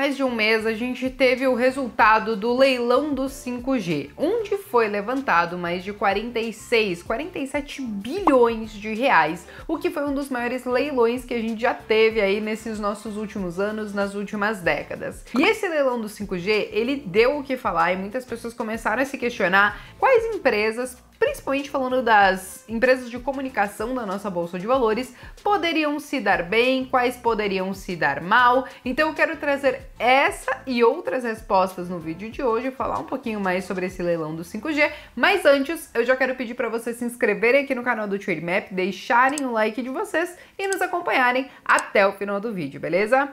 mais de um mês, a gente teve o resultado do leilão do 5G, onde foi levantado mais de 46, 47 bilhões de reais, o que foi um dos maiores leilões que a gente já teve aí nesses nossos últimos anos, nas últimas décadas. E esse leilão do 5G, ele deu o que falar e muitas pessoas começaram a se questionar quais empresas principalmente falando das empresas de comunicação da nossa bolsa de valores, poderiam se dar bem, quais poderiam se dar mal. Então eu quero trazer essa e outras respostas no vídeo de hoje, falar um pouquinho mais sobre esse leilão do 5G, mas antes eu já quero pedir para vocês se inscreverem aqui no canal do Trade Map, deixarem o like de vocês e nos acompanharem até o final do vídeo, beleza?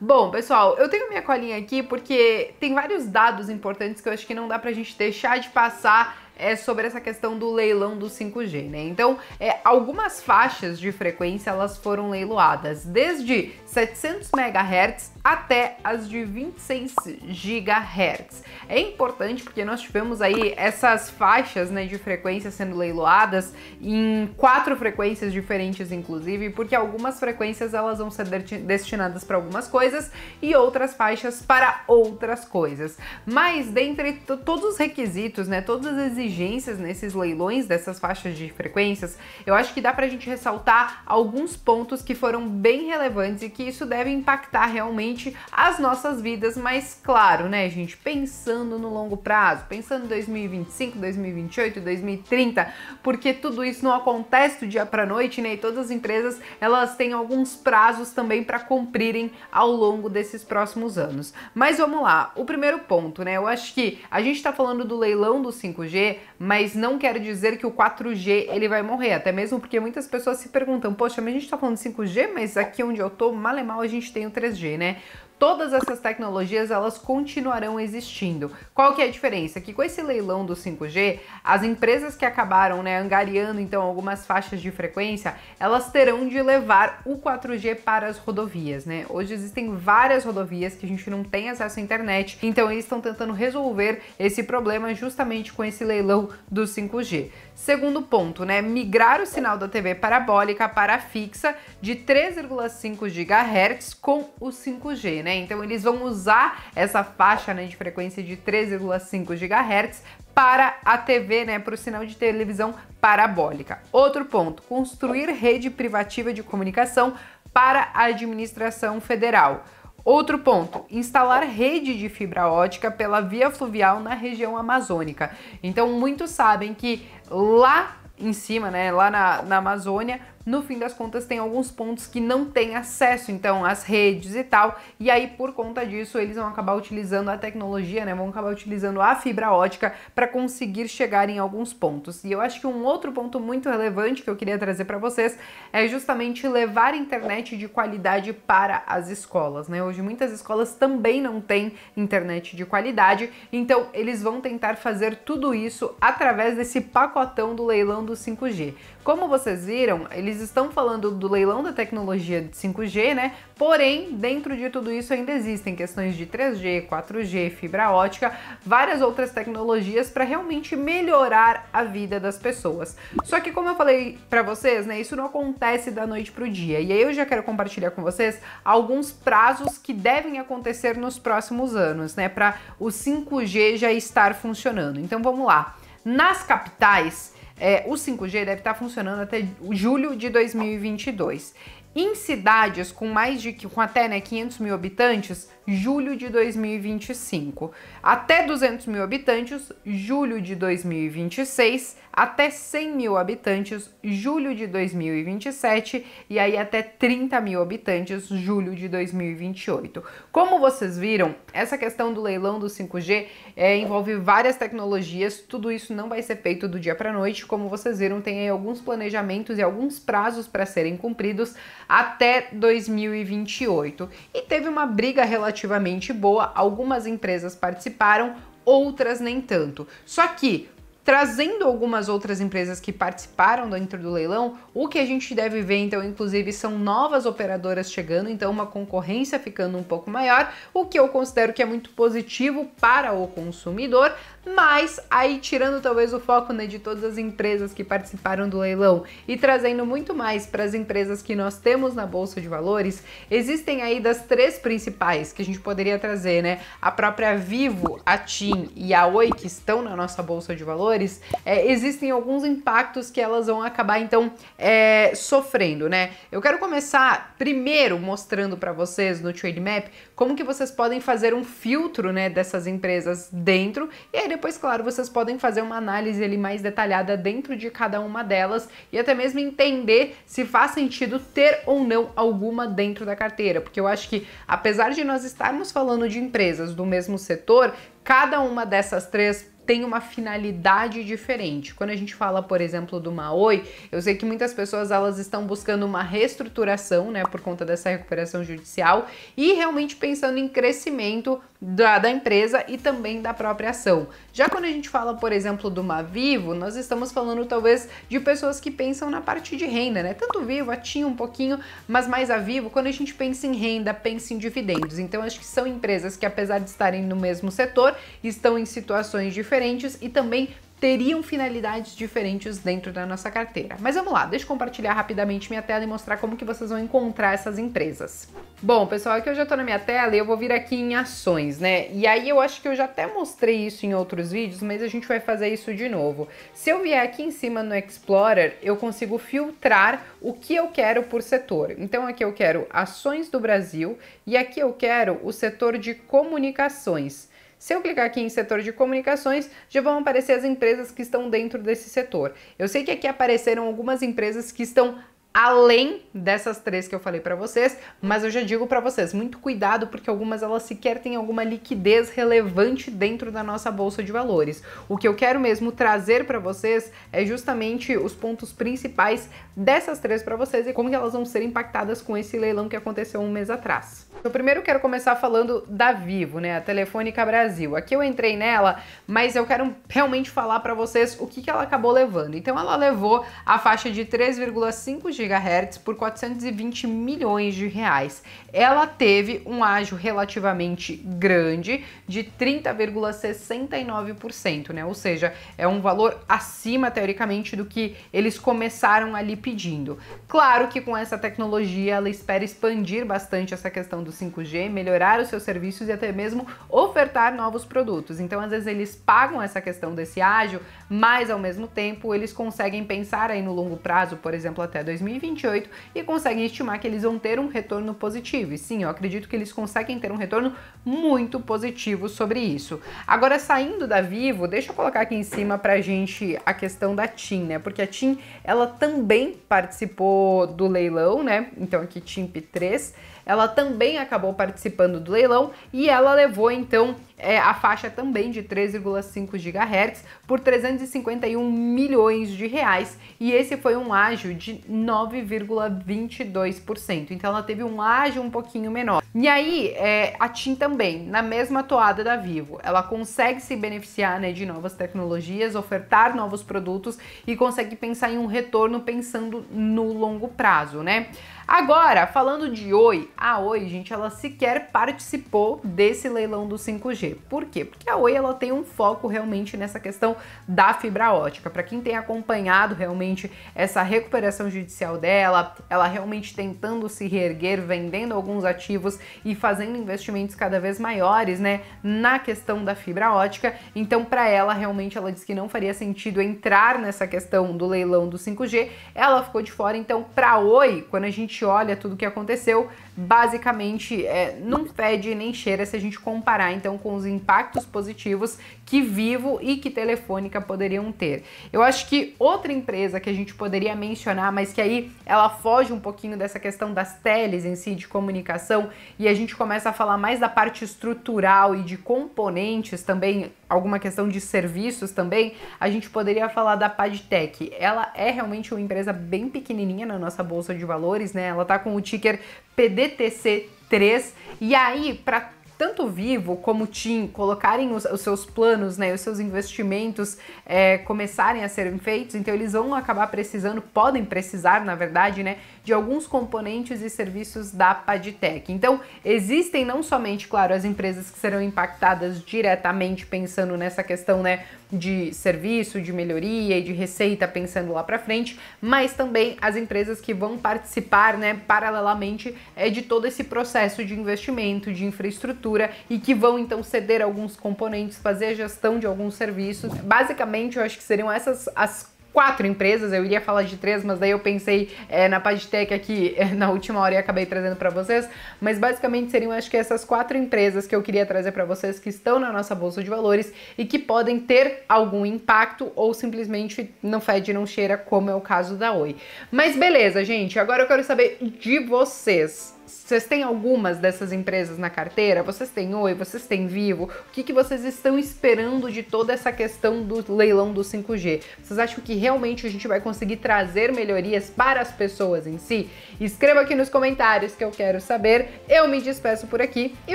Bom, pessoal, eu tenho minha colinha aqui porque tem vários dados importantes que eu acho que não dá pra gente deixar de passar é sobre essa questão do leilão do 5G, né? Então, é, algumas faixas de frequência elas foram leiloadas, desde 700 MHz até as de 26 GHz. É importante porque nós tivemos aí essas faixas né, de frequência sendo leiloadas em quatro frequências diferentes, inclusive, porque algumas frequências elas vão ser destinadas para algumas coisas e outras faixas para outras coisas. Mas dentre todos os requisitos, né, todas as exigências nesses leilões dessas faixas de frequências, eu acho que dá para a gente ressaltar alguns pontos que foram bem relevantes e que isso deve impactar realmente as nossas vidas, mas claro, né, gente, pensando no longo prazo, pensando em 2025, 2028, 2030, porque tudo isso não acontece do dia para noite, né? E todas as empresas, elas têm alguns prazos também para cumprirem ao longo desses próximos anos. Mas vamos lá, o primeiro ponto, né? Eu acho que a gente está falando do leilão do 5G, mas não quero dizer que o 4G ele vai morrer, até mesmo porque muitas pessoas se perguntam, poxa, mas a gente está falando de 5G, mas aqui onde eu tô, mal e é mal a gente tem o 3G, né? todas essas tecnologias elas continuarão existindo. Qual que é a diferença? Que com esse leilão do 5G, as empresas que acabaram né, angariando então algumas faixas de frequência, elas terão de levar o 4G para as rodovias, né? Hoje existem várias rodovias que a gente não tem acesso à internet, então eles estão tentando resolver esse problema justamente com esse leilão do 5G. Segundo ponto, né, migrar o sinal da TV parabólica para fixa de 3,5 GHz com o 5G né? Então eles vão usar essa faixa né, de frequência de 3,5 GHz para a TV, né, para o sinal de televisão parabólica. Outro ponto, construir rede privativa de comunicação para a administração federal. Outro ponto, instalar rede de fibra ótica pela via fluvial na região amazônica. Então, muitos sabem que lá em cima, né, lá na, na Amazônia, no fim das contas tem alguns pontos que não têm acesso, então, às redes e tal, e aí por conta disso eles vão acabar utilizando a tecnologia, né, vão acabar utilizando a fibra ótica para conseguir chegar em alguns pontos. E eu acho que um outro ponto muito relevante que eu queria trazer para vocês é justamente levar internet de qualidade para as escolas, né? Hoje muitas escolas também não têm internet de qualidade, então eles vão tentar fazer tudo isso através desse pacotão do leilão do 5G. Como vocês viram, eles eles estão falando do leilão da tecnologia de 5G, né? Porém, dentro de tudo isso ainda existem questões de 3G, 4G, fibra ótica, várias outras tecnologias para realmente melhorar a vida das pessoas. Só que como eu falei para vocês, né, isso não acontece da noite pro dia. E aí eu já quero compartilhar com vocês alguns prazos que devem acontecer nos próximos anos, né, para o 5G já estar funcionando. Então vamos lá. Nas capitais, é, o 5G deve estar tá funcionando até julho de 2022. Em cidades com mais de com até né, 500 mil habitantes, julho de 2025, até 200 mil habitantes, julho de 2026, até 100 mil habitantes, julho de 2027 e aí até 30 mil habitantes, julho de 2028. Como vocês viram, essa questão do leilão do 5G é, envolve várias tecnologias, tudo isso não vai ser feito do dia para noite, como vocês viram, tem aí alguns planejamentos e alguns prazos para serem cumpridos até 2028. E teve uma briga relativa relativamente boa, algumas empresas participaram, outras nem tanto. Só que Trazendo algumas outras empresas que participaram dentro do leilão, o que a gente deve ver então, inclusive, são novas operadoras chegando, então uma concorrência ficando um pouco maior, o que eu considero que é muito positivo para o consumidor, mas aí tirando talvez o foco né, de todas as empresas que participaram do leilão e trazendo muito mais para as empresas que nós temos na Bolsa de Valores, existem aí das três principais que a gente poderia trazer, né? A própria Vivo, a TIM e a Oi, que estão na nossa Bolsa de Valores valores, é, existem alguns impactos que elas vão acabar então é, sofrendo, né? Eu quero começar primeiro mostrando para vocês no Trade Map como que vocês podem fazer um filtro, né, dessas empresas dentro e aí depois, claro, vocês podem fazer uma análise ali mais detalhada dentro de cada uma delas e até mesmo entender se faz sentido ter ou não alguma dentro da carteira, porque eu acho que apesar de nós estarmos falando de empresas do mesmo setor, cada uma dessas três tem uma finalidade diferente. Quando a gente fala, por exemplo, do Maoi, eu sei que muitas pessoas elas estão buscando uma reestruturação, né, por conta dessa recuperação judicial e realmente pensando em crescimento da, da empresa e também da própria ação. Já quando a gente fala, por exemplo, do Mavivo, nós estamos falando talvez de pessoas que pensam na parte de renda, né? Tanto Vivo, a um pouquinho, mas mais a Vivo, quando a gente pensa em renda, pensa em dividendos. Então acho que são empresas que apesar de estarem no mesmo setor, estão em situações diferentes diferentes e também teriam finalidades diferentes dentro da nossa carteira. Mas vamos lá, deixa eu compartilhar rapidamente minha tela e mostrar como que vocês vão encontrar essas empresas. Bom, pessoal, aqui é eu já tô na minha tela e eu vou vir aqui em ações, né? E aí eu acho que eu já até mostrei isso em outros vídeos, mas a gente vai fazer isso de novo. Se eu vier aqui em cima no Explorer, eu consigo filtrar o que eu quero por setor. Então aqui eu quero ações do Brasil e aqui eu quero o setor de comunicações. Se eu clicar aqui em setor de comunicações, já vão aparecer as empresas que estão dentro desse setor. Eu sei que aqui apareceram algumas empresas que estão além dessas três que eu falei para vocês, mas eu já digo para vocês, muito cuidado porque algumas elas sequer têm alguma liquidez relevante dentro da nossa bolsa de valores. O que eu quero mesmo trazer para vocês é justamente os pontos principais dessas três para vocês e como elas vão ser impactadas com esse leilão que aconteceu um mês atrás. Então, eu primeiro quero começar falando da Vivo, né, a Telefônica Brasil. Aqui eu entrei nela, mas eu quero realmente falar para vocês o que, que ela acabou levando. Então ela levou a faixa de 3,5 GHz por 420 milhões de reais. Ela teve um ágio relativamente grande de 30,69%, né, ou seja, é um valor acima, teoricamente, do que eles começaram ali pedindo. Claro que com essa tecnologia ela espera expandir bastante essa questão do 5G, melhorar os seus serviços e até mesmo ofertar novos produtos. Então, às vezes, eles pagam essa questão desse ágio, mas ao mesmo tempo eles conseguem pensar aí no longo prazo, por exemplo, até 2028, e conseguem estimar que eles vão ter um retorno positivo. E sim, eu acredito que eles conseguem ter um retorno muito positivo sobre isso. Agora, saindo da Vivo, deixa eu colocar aqui em cima pra gente a questão da TIM, né? Porque a TIM, ela também participou do leilão, né? Então aqui TIMP 3, ela também também acabou participando do leilão e ela levou então é, a faixa também de 3,5 GHz por 351 milhões de reais e esse foi um ágio de 9,22%. Então ela teve um ágio um pouquinho menor. E aí é, a TIM também, na mesma toada da Vivo, ela consegue se beneficiar né, de novas tecnologias, ofertar novos produtos e consegue pensar em um retorno pensando no longo prazo, né? Agora, falando de Oi, a Oi, gente, ela sequer participou desse leilão do 5G. Por quê? Porque a Oi ela tem um foco realmente nessa questão da fibra ótica. Para quem tem acompanhado realmente essa recuperação judicial dela, ela realmente tentando se reerguer, vendendo alguns ativos e fazendo investimentos cada vez maiores, né, na questão da fibra ótica. Então, para ela realmente ela disse que não faria sentido entrar nessa questão do leilão do 5G. Ela ficou de fora. Então, para Oi, quando a gente gente olha tudo o que aconteceu, basicamente é, não fede nem cheira se a gente comparar então com os impactos positivos que Vivo e que Telefônica poderiam ter. Eu acho que outra empresa que a gente poderia mencionar, mas que aí ela foge um pouquinho dessa questão das teles em si de comunicação e a gente começa a falar mais da parte estrutural e de componentes também, alguma questão de serviços também, a gente poderia falar da Padtech. Ela é realmente uma empresa bem pequenininha na nossa bolsa de valores, né? Ela tá com o ticker PD DTC3. E aí, para tanto Vivo como Tim colocarem os, os, seus planos, né, os seus investimentos é, começarem a serem feitos, então eles vão acabar precisando, podem precisar, na verdade, né, de alguns componentes e serviços da Padtech. Então, existem não somente, claro, as empresas que serão impactadas diretamente pensando nessa questão, né, de serviço, de melhoria e de receita pensando lá para frente, mas também as empresas que vão participar, né, paralelamente é, de todo esse processo de investimento, de infraestrutura estrutura e que vão então ceder alguns componentes, fazer a gestão de alguns serviços. Basicamente, eu acho que seriam essas as quatro empresas, eu iria falar de três, mas daí eu pensei é, na Pagtech aqui na última hora e acabei trazendo para vocês, mas basicamente seriam acho que essas quatro empresas que eu queria trazer para vocês que estão na nossa bolsa de valores e que podem ter algum impacto ou simplesmente não fede, não cheira, como é o caso da Oi. Mas beleza, gente, agora eu quero saber de vocês vocês têm algumas dessas empresas na carteira? Vocês têm Oi? Vocês têm Vivo? O que, que vocês estão esperando de toda essa questão do leilão do 5G? Vocês acham que realmente a gente vai conseguir trazer melhorias para as pessoas em si? Escreva aqui nos comentários que eu quero saber. Eu me despeço por aqui e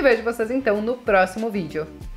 vejo vocês então no próximo vídeo.